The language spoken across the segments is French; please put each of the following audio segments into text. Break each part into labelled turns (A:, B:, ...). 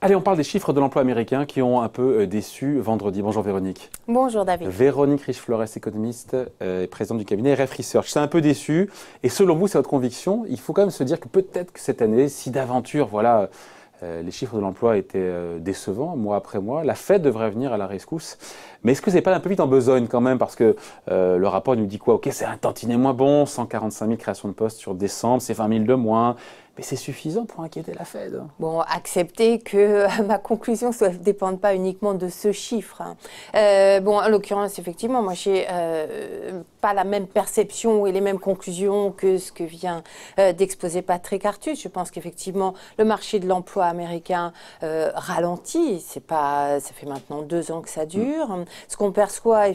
A: Allez, on parle des chiffres de l'emploi américain qui ont un peu euh, déçu vendredi. Bonjour Véronique. Bonjour David. Véronique Riche-Flores, économiste euh, et présidente du cabinet RF Research. C'est un peu déçu. Et selon vous, c'est votre conviction. Il faut quand même se dire que peut-être que cette année, si d'aventure, voilà, euh, les chiffres de l'emploi étaient euh, décevants mois après mois. La fête devrait venir à la rescousse. Mais est-ce que c'est pas un peu vite en besogne quand même Parce que euh, le rapport nous dit quoi Ok, c'est un tantinet moins bon, 145 000 créations de postes sur décembre, c'est 20 000 de moins, mais c'est suffisant pour
B: inquiéter la Fed. Bon, accepter que euh, ma conclusion ne dépende pas uniquement de ce chiffre. Hein. Euh, bon, en l'occurrence, effectivement, moi, j'ai euh, pas la même perception et les mêmes conclusions que ce que vient euh, d'exposer Patrick Artus. Je pense qu'effectivement, le marché de l'emploi américain ralentit. C'est pas, ça fait maintenant deux ans que ça dure. Mm. Ce qu'on perçoit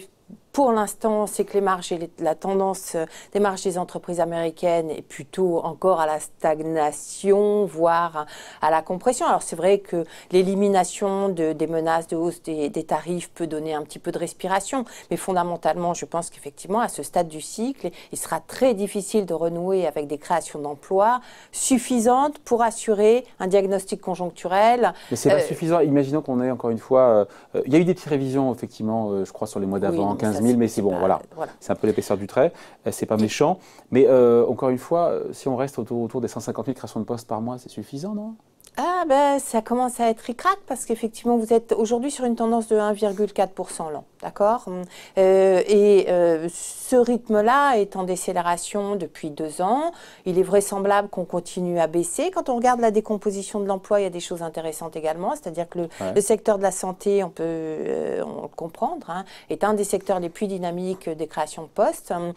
B: pour l'instant, c'est que les marges la tendance euh, des marges des entreprises américaines est plutôt encore à la stagnation, voire à la compression. Alors c'est vrai que l'élimination de, des menaces de hausse des, tarifs peut donner un petit peu de respiration, mais fondamentalement, je pense qu'effectivement, à ce stade du cycle, il sera très difficile de renouer avec des créations d'emplois suffisantes pour assurer un diagnostic conjoncturel. Mais c'est pas euh, suffisant.
A: Imaginons qu'on ait encore une fois, euh, il y a eu des petites révisions effectivement, je crois sur les mois d'avant, en 15 mais c'est bon, bah, voilà. C'est un peu l'épaisseur du trait, euh, c'est pas méchant. Mais euh, encore une fois, euh, si on reste autour, autour des 150 000 créations de postes par mois, c'est suffisant,
B: non ah ben ça commence à être ricrac parce qu'effectivement vous êtes aujourd'hui sur une tendance de 1,4% l'an, d'accord hum. euh, Et euh, ce rythme-là est en décélération depuis deux ans. Il est vraisemblable qu'on continue à baisser. Quand on regarde la décomposition de l'emploi, il y a des choses intéressantes également, c'est-à-dire que le, secteur de la santé, on peut euh, comprendre, hein, est un des secteurs les plus dynamiques des créations de postes hum.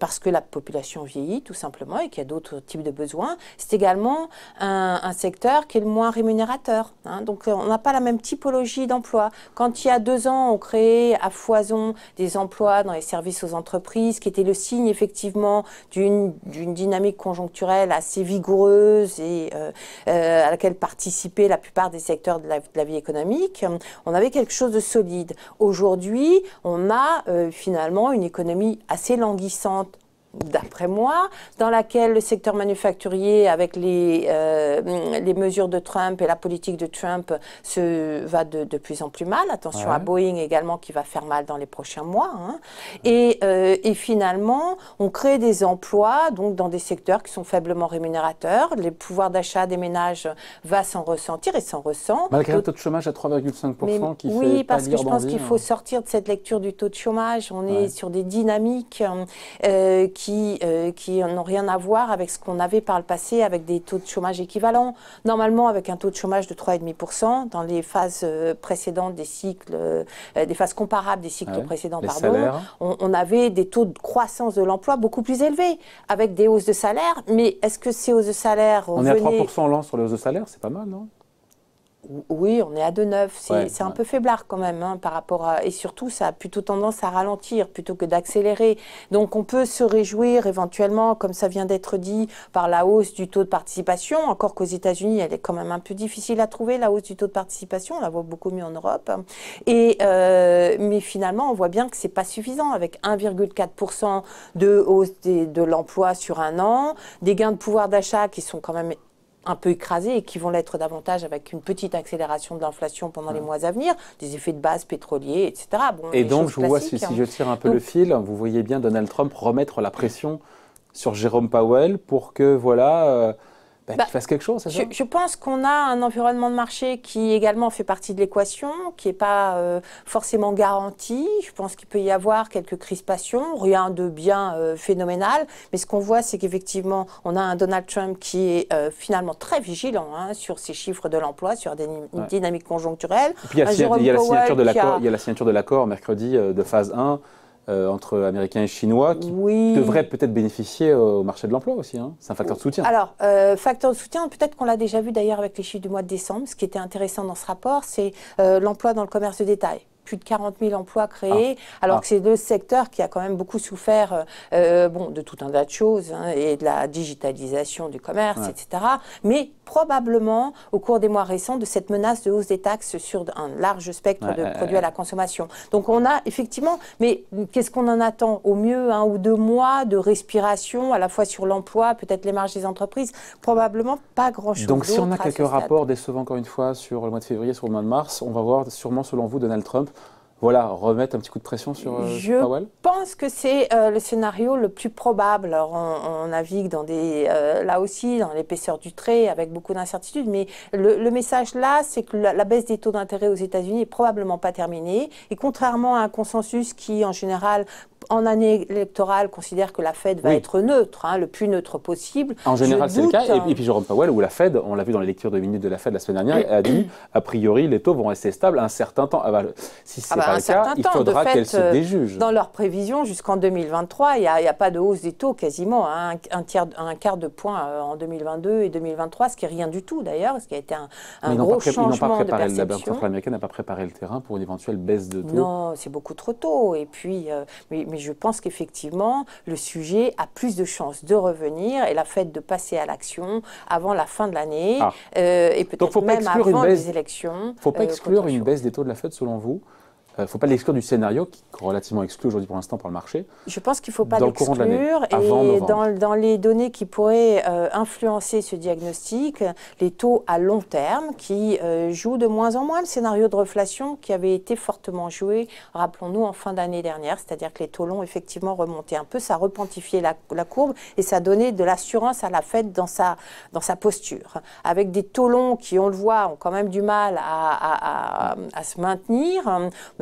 B: parce que la population vieillit tout simplement et qu'il y a d'autres types de besoins. C'est également un secteur qui est le moins rémunérateur. Hein. Donc euh, on n'a pas la même typologie d'emploi. Quand il y a deux ans, on créait à foison des emplois dans les services aux entreprises, qui était le signe effectivement d'une dynamique conjoncturelle assez vigoureuse et euh, euh, à laquelle participaient la plupart des secteurs de la, vie économique. On avait quelque chose de solide. Aujourd'hui, on a finalement une économie assez languissante d'après moi, dans laquelle le secteur manufacturier, avec les, euh, les mesures de Trump et la politique de Trump, se va de, de plus en plus mal. Attention à Boeing également qui va faire mal dans les prochains mois. Hein. Et, euh, et, finalement, on crée des emplois donc dans des secteurs qui sont faiblement rémunérateurs. Les pouvoirs d'achat des ménages va s'en ressentir et s'en ressent. Malgré le taux de chômage à
A: 3,5%
B: qui oui, fait Oui, parce que je pense qu'il faut hein. sortir de cette lecture du taux de chômage. On est sur des dynamiques euh, qui euh, qui, n'ont rien à voir avec ce qu'on avait par le passé, avec des taux de chômage équivalents. Normalement, avec un taux de chômage de 3,5% dans les phases euh, précédentes des cycles, euh, des phases comparables des cycles ah précédents, pardon, on, avait des taux de croissance de l'emploi beaucoup plus élevés, avec des hausses de salaire. Mais est-ce que ces hausses de salaire... On est à 3%
A: l'an sur les hausses de salaire, c'est pas mal, non
B: oui, on est à 2,9. C'est un peu faiblard quand même hein, par rapport à. Et surtout, ça a plutôt tendance à ralentir plutôt que d'accélérer. Donc, on peut se réjouir éventuellement, comme ça vient d'être dit, par la hausse du taux de participation. Encore qu'aux États-Unis, elle est quand même un peu difficile à trouver, la hausse du taux de participation. On la voit beaucoup mieux en Europe. Hein. Et, euh, mais finalement, on voit bien que c'est pas suffisant avec 1,4% de hausse de l'emploi sur un an, des gains de pouvoir d'achat qui sont quand même un peu écrasés et qui vont l'être davantage avec une petite accélération de l'inflation pendant les mois à venir, des effets de base pétroliers, etc. Bon, et donc, je vois, si, hein. je tire un peu le
A: fil, vous voyez bien Donald Trump remettre la pression sur Jérôme Powell pour que, voilà... Euh, bah, bah, quelque chose, je,
B: pense qu'on a un environnement de marché qui également fait partie de l'équation, qui n'est pas euh, forcément garanti. Je pense qu'il peut y avoir quelques crispations, rien de bien euh, phénoménal. Mais ce qu'on voit, c'est qu'effectivement, on a un Donald Trump qui est euh, finalement très vigilant hein, sur ses chiffres de l'emploi, sur des dynamiques conjoncturelles. il y, a la
A: signature de l'accord mercredi de phase 1 euh, entre Américains et Chinois qui devraient peut-être bénéficier au marché de l'emploi aussi. Hein. C'est un facteur de soutien. Alors,
B: euh, facteur de soutien, peut-être qu'on l'a déjà vu d'ailleurs avec les chiffres du mois de décembre. Ce qui était intéressant dans ce rapport, c'est euh, l'emploi dans le commerce de détail plus de 40 000 emplois créés, ah. alors ah. que c'est le secteur qui a quand même beaucoup souffert euh, euh, bon, de tout un tas de choses hein, et de la digitalisation du commerce, etc. Mais probablement, au cours des mois récents, de cette menace de hausse des taxes sur un large spectre de produits à la consommation. Donc on a effectivement, mais qu'est-ce qu'on en attend Au mieux un ou deux mois de respiration, à la fois sur l'emploi, peut-être les marges des entreprises, probablement pas grand-chose. Donc si on a quelques rapports
A: décevants encore une fois sur le mois de février, sur le mois de mars, on va voir sûrement selon vous Donald Trump voilà, remettre un petit coup de pression sur euh, Powell
B: Je pense que c'est euh, le scénario le plus probable. Alors, on, navigue dans des, euh, là aussi dans l'épaisseur du trait avec beaucoup d'incertitudes, mais le, message là, c'est que la, la, baisse des taux d'intérêt aux États-Unis est probablement pas terminée. Et contrairement à un consensus qui, en général, en année électorale, considère que la Fed va être neutre, hein, le plus neutre possible. En général, c'est le cas. Et,
A: puis Jerome Powell, où la Fed, on l'a vu dans les lectures de minutes de la Fed la semaine dernière, a dit a priori, les taux vont rester stables un certain temps. Ah bah, si ah c'est ah pas le cas, il faudra qu'elle se euh, déjuge. Dans leurs
B: prévisions, jusqu'en 2023, il n'y a, pas de hausse des taux quasiment, hein, un, tiers, un, quart de point euh, en 2022 et 2023, ce qui est rien du tout d'ailleurs, ce qui a été un, gros changement ils pas préparé, de perception. La Banque centrale
A: américaine n'a pas préparé le terrain pour une éventuelle baisse de taux. Non,
B: c'est beaucoup trop tôt. Et puis, euh, et je pense qu'effectivement, le sujet a plus de chances de revenir et la fête de passer à l'action avant la fin de l'année ah. euh, et peut-être même avant les élections. Il ne faut pas euh, exclure
A: une baisse des taux de la fête selon vous, ne euh, faut pas l'exclure du scénario, qui est relativement exclu aujourd'hui pour l'instant par le marché.
B: Je pense qu'il ne faut pas l'exclure. et dans, dans, les données qui pourraient euh, influencer ce diagnostic, les taux à long terme qui euh, jouent de moins en moins le scénario de reflation qui avait été fortement joué, rappelons-nous, en fin d'année dernière. C'est-à-dire que les taux longs, effectivement, remontaient un peu. Ça repentifiait la, courbe et ça donnait de l'assurance à la Fed dans sa, dans sa posture. Avec des taux longs qui, on le voit, ont quand même du mal à, se maintenir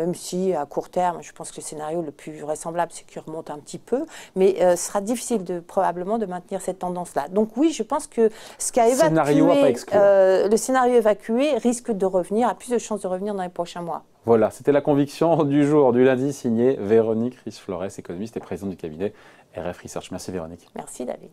B: même si à court terme, je pense que le scénario le plus vraisemblable, c'est qu'il remonte un petit peu, mais euh, sera difficile probablement de maintenir cette tendance-là. Donc oui, je pense que ce qu'a évacué, euh, le scénario évacué risque de revenir, a plus de chances de revenir dans les prochains mois.
A: Voilà, c'était la conviction du jour, du lundi, signée Véronique riz flores économiste et présidente du cabinet RF Research. Merci Véronique.
B: Merci David.